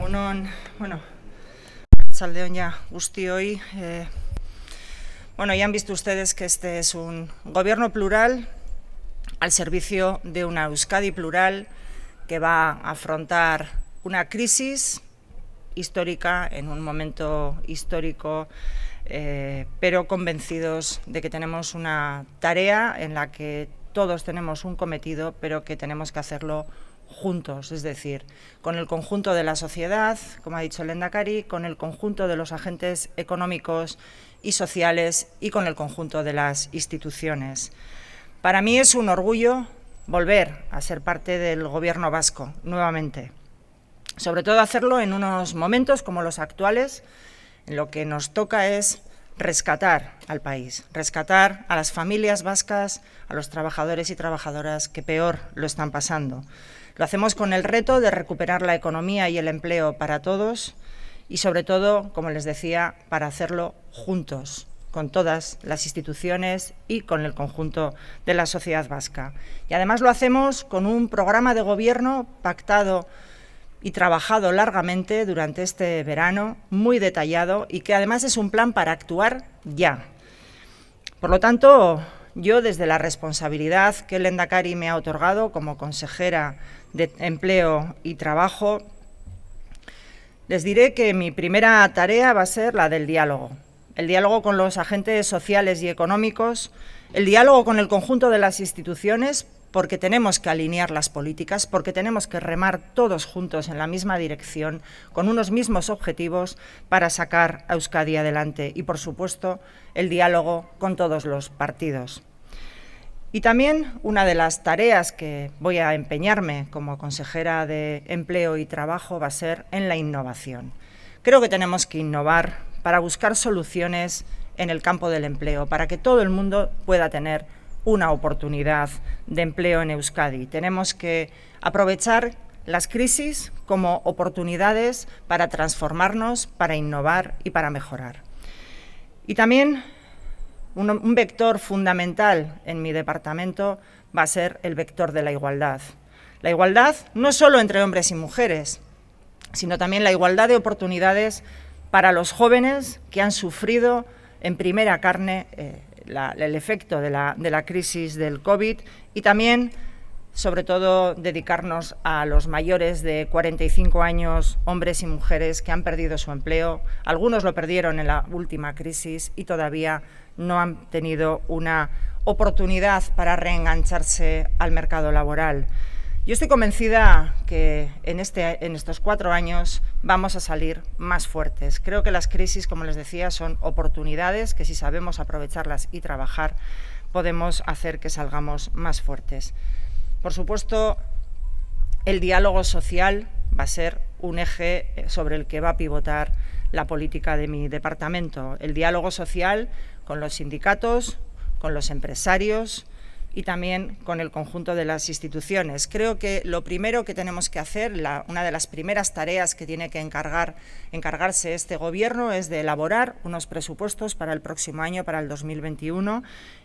bueno, ya eh, bueno, ya han visto ustedes que este es un gobierno plural al servicio de una Euskadi plural que va a afrontar una crisis histórica en un momento histórico, eh, pero convencidos de que tenemos una tarea en la que todos tenemos un cometido, pero que tenemos que hacerlo juntos, es decir, con el conjunto de la sociedad, como ha dicho Lenda Cari, con el conjunto de los agentes económicos y sociales y con el conjunto de las instituciones. Para mí es un orgullo volver a ser parte del Gobierno vasco nuevamente, sobre todo hacerlo en unos momentos como los actuales, en lo que nos toca es rescatar al país, rescatar a las familias vascas, a los trabajadores y trabajadoras que peor lo están pasando. Lo hacemos con el reto de recuperar la economía y el empleo para todos y sobre todo, como les decía, para hacerlo juntos, con todas las instituciones y con el conjunto de la sociedad vasca. Y además lo hacemos con un programa de gobierno pactado y trabajado largamente durante este verano, muy detallado y que además es un plan para actuar ya. Por lo tanto, yo, desde la responsabilidad que el Endacari me ha otorgado como consejera de Empleo y Trabajo, les diré que mi primera tarea va a ser la del diálogo. El diálogo con los agentes sociales y económicos, el diálogo con el conjunto de las instituciones, porque tenemos que alinear las políticas, porque tenemos que remar todos juntos en la misma dirección, con unos mismos objetivos para sacar a Euskadi adelante y, por supuesto, el diálogo con todos los partidos. Y también una de las tareas que voy a empeñarme como consejera de Empleo y Trabajo va a ser en la innovación. Creo que tenemos que innovar para buscar soluciones en el campo del empleo, para que todo el mundo pueda tener una oportunidad de empleo en Euskadi. Tenemos que aprovechar las crisis como oportunidades para transformarnos, para innovar y para mejorar. Y también un, vector fundamental en mi departamento va a ser el vector de la igualdad. La igualdad no solo entre hombres y mujeres, sino también la igualdad de oportunidades para los jóvenes que han sufrido en primera carne eh, el efecto de la, de la crisis del COVID y también sobre todo dedicarnos a los mayores de 45 años, hombres y mujeres que han perdido su empleo. Algunos lo perdieron en la última crisis y todavía no han tenido una oportunidad para reengancharse al mercado laboral. Yo estoy convencida que en, este, en estos cuatro años vamos a salir más fuertes. Creo que las crisis, como les decía, son oportunidades que si sabemos aprovecharlas y trabajar, podemos hacer que salgamos más fuertes. Por supuesto, el diálogo social va a ser un eje eh, sobre el que va a pivotar la política de mi departamento. El diálogo social con los sindicatos, con los empresarios, y también con el conjunto de las instituciones. Creo que lo primero que tenemos que hacer, una de las primeras tareas que tiene que encargar, encargarse este Gobierno es de elaborar unos presupuestos para el próximo año, para el 2021,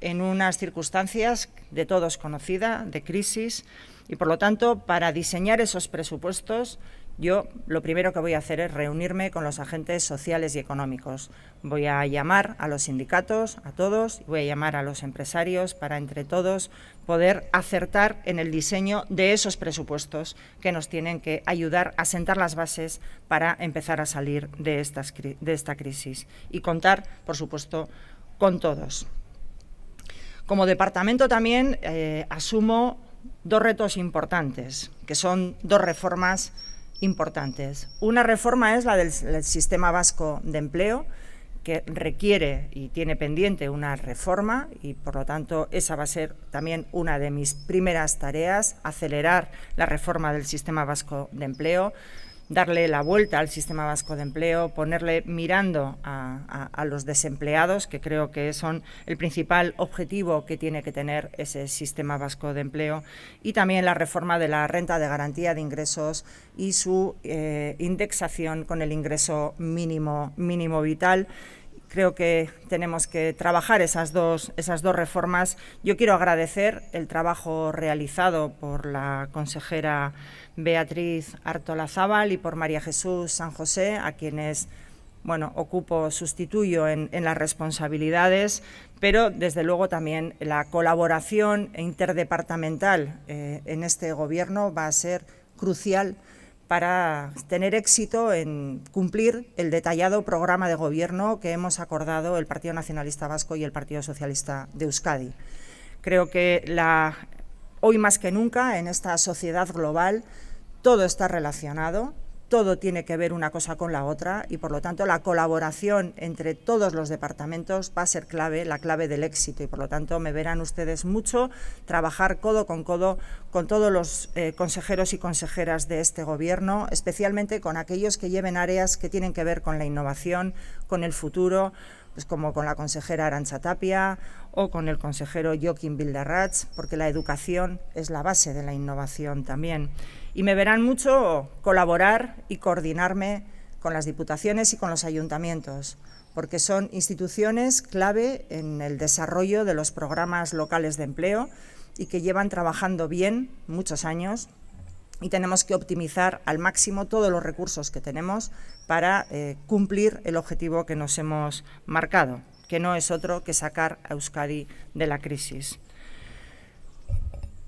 en unas circunstancias de todos conocida, de crisis, y por lo tanto, para diseñar esos presupuestos yo lo primero que voy a hacer es reunirme con los agentes sociales y económicos. Voy a llamar a los sindicatos, a todos, voy a llamar a los empresarios para entre todos poder acertar en el diseño de esos presupuestos que nos tienen que ayudar a sentar las bases para empezar a salir de, esta crisis y contar, por supuesto, con todos. Como departamento también eh, asumo dos retos importantes, que son dos reformas importantes. Una reforma es la del, sistema vasco de empleo, que requiere y tiene pendiente una reforma y por lo tanto esa va a ser también una de mis primeras tareas, acelerar la reforma del sistema vasco de empleo, darle la vuelta al sistema vasco de empleo, ponerle mirando a, los desempleados, que creo que son el principal objetivo que tiene que tener ese sistema vasco de empleo, y también la reforma de la renta de garantía de ingresos y su eh, indexación con el ingreso mínimo, mínimo vital creo que tenemos que trabajar esas dos, esas dos reformas. Yo quiero agradecer el trabajo realizado por la consejera Beatriz Artola Zabal y por María Jesús San José, a quienes bueno, ocupo, sustituyo en, las responsabilidades, pero desde luego también la colaboración interdepartamental eh, en este gobierno va a ser crucial para tener éxito en cumplir el detallado programa de gobierno que hemos acordado el Partido Nacionalista Vasco y el Partido Socialista de Euskadi. Creo que hoy más que nunca en esta sociedad global todo está relacionado, todo tiene que ver una cosa con la otra y por lo tanto la colaboración entre todos los departamentos va a ser clave, la clave del éxito y por lo tanto me verán ustedes mucho trabajar codo con codo con todos los eh, consejeros y consejeras de este gobierno, especialmente con aquellos que lleven áreas que tienen que ver con la innovación, con el futuro, pues como con la consejera Arancha Tapia o con el consejero Joaquín Bilderratz, porque la educación es la base de la innovación también. Y me verán mucho colaborar y coordinarme con las diputaciones y con los ayuntamientos, porque son instituciones clave en el desarrollo de los programas locales de empleo y que llevan trabajando bien muchos años y tenemos que optimizar al máximo todos los recursos que tenemos para eh, cumplir el objetivo que nos hemos marcado, que no es otro que sacar a Euskadi de la crisis.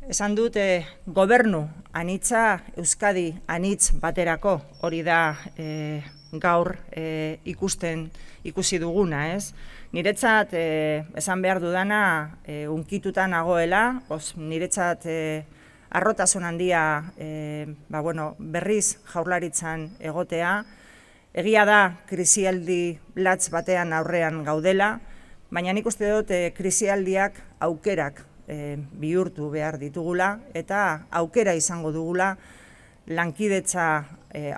Esan dut, eh, gobernu anitza, Euskadi anitz baterako, hori da eh, gaur eh, ikusten, ikusi duguna, ez? Niretzat, eh, esan behar dudana, eh, unkitutan agoela, os, niretzat, eh, arrotasun handia e, ba, bueno, berriz jaurlaritzan egotea. Egia da krisialdi latz batean aurrean gaudela, baina nik uste dut eh, krisialdiak aukerak eh, bihurtu behar ditugula eta aukera izango dugula lankidetza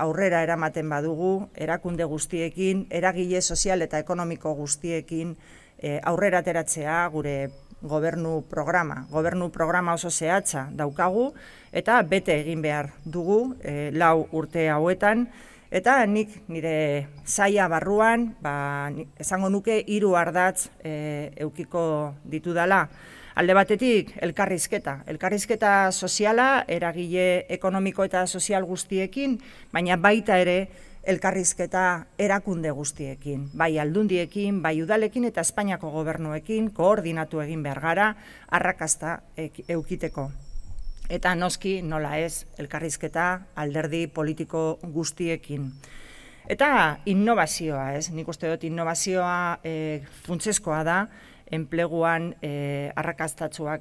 aurrera eramaten badugu, erakunde guztiekin, eragile sozial eta ekonomiko guztiekin, aurrera ateratzea gure gobernu programa. Gobernu programa oso zehatza daukagu eta bete egin behar dugu e, lau urte hauetan. Eta nik nire zaia barruan, ba, esango nuke hiru ardatz e, eh, eukiko ditu dela. Alde batetik, elkarrizketa. Elkarrizketa soziala, eragile ekonomiko eta sozial guztiekin, baina baita ere, elkarrizketa erakunde guztiekin, bai aldundiekin, bai udalekin eta Espainiako gobernuekin koordinatu egin behar gara arrakasta eukiteko. Eta noski nola ez elkarrizketa alderdi politiko guztiekin. Eta innovazioa, ez? Nik uste dut innovazioa eh, funtzeskoa da, enpleguan e,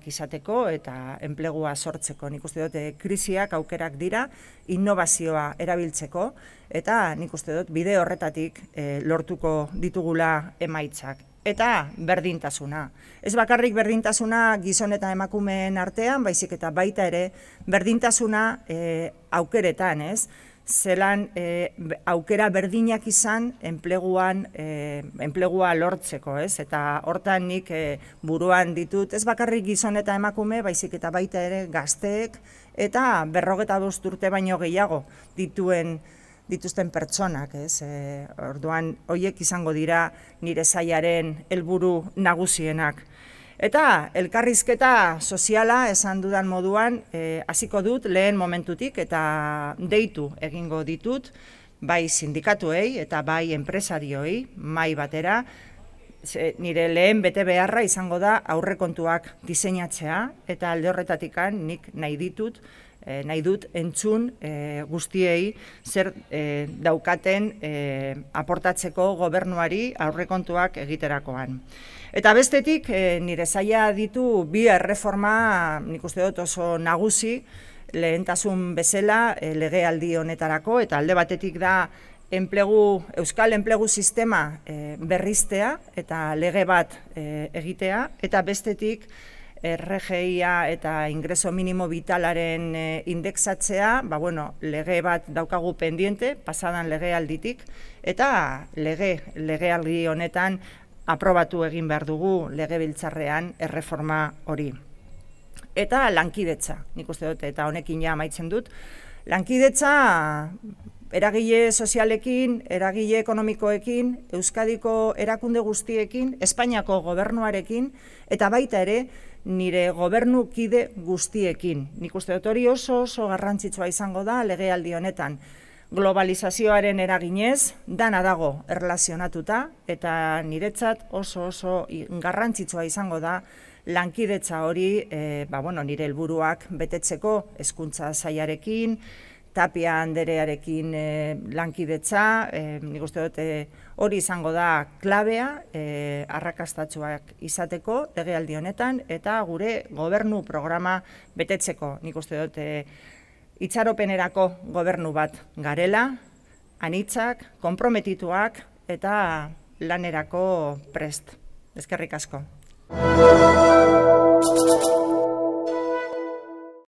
izateko eta enplegua sortzeko. Nik uste dut, e, krisiak aukerak dira innovazioa erabiltzeko eta nik uste dut, bide horretatik e, lortuko ditugula emaitzak. Eta berdintasuna. Ez bakarrik berdintasuna gizon eta emakumeen artean, baizik eta baita ere berdintasuna e, aukeretan, ez? zelan e, aukera berdinak izan enpleguan e, enplegua lortzeko, ez? Eta hortan nik e, buruan ditut ez bakarrik gizon eta emakume, baizik eta baita ere gazteek eta berrogeta urte baino gehiago dituen dituzten pertsonak, ez? E, orduan hoiek izango dira nire saiaren helburu nagusienak. Eta elkarrizketa soziala esan dudan moduan eh, hasiko dut lehen momentutik eta deitu egingo ditut bai sindikatuei eta bai enpresarioi mai batera ze, nire lehen bete beharra izango da aurrekontuak diseinatzea eta alde horretatikan nik nahi ditut e, nahi dut entzun eh, guztiei zer eh, daukaten aportatzeko gobernuari aurrekontuak egiterakoan. Eta bestetik, nire zaila ditu bi erreforma, nik uste dut oso nagusi, lehentasun bezala e, legealdi honetarako, eta alde batetik da enplegu, euskal enplegu sistema berriztea eta lege bat egitea, eta bestetik, RGIA eta ingreso minimo vitalaren eh, indexatzea, ba, bueno, lege bat daukagu pendiente, pasadan lege alditik, eta lege, lege aldi honetan aprobatu egin behar dugu lege biltzarrean erreforma hori. Eta lankidetza, nik uste dut, eta honekin ja amaitzen dut. Lankidetza, eragile sozialekin, eragile ekonomikoekin, Euskadiko erakunde guztiekin, Espainiako gobernuarekin, eta baita ere, nire gobernu kide guztiekin. Nik uste dut hori oso oso garrantzitsua izango da legealdi honetan globalizazioaren eraginez dana dago erlazionatuta eta niretzat oso oso garrantzitsua izango da lankidetza hori, e, ba, bueno, nire helburuak betetzeko hezkuntza sailarekin, Tapia Anderearekin e, lankidetza, e, nik uste dut eh, hori izango da klabea e, arrakastatxuak izateko legealdi honetan eta gure gobernu programa betetzeko. Nik uste dut e, itxaropenerako gobernu bat garela, anitzak, konprometituak eta lanerako prest. Ezkerrik asko.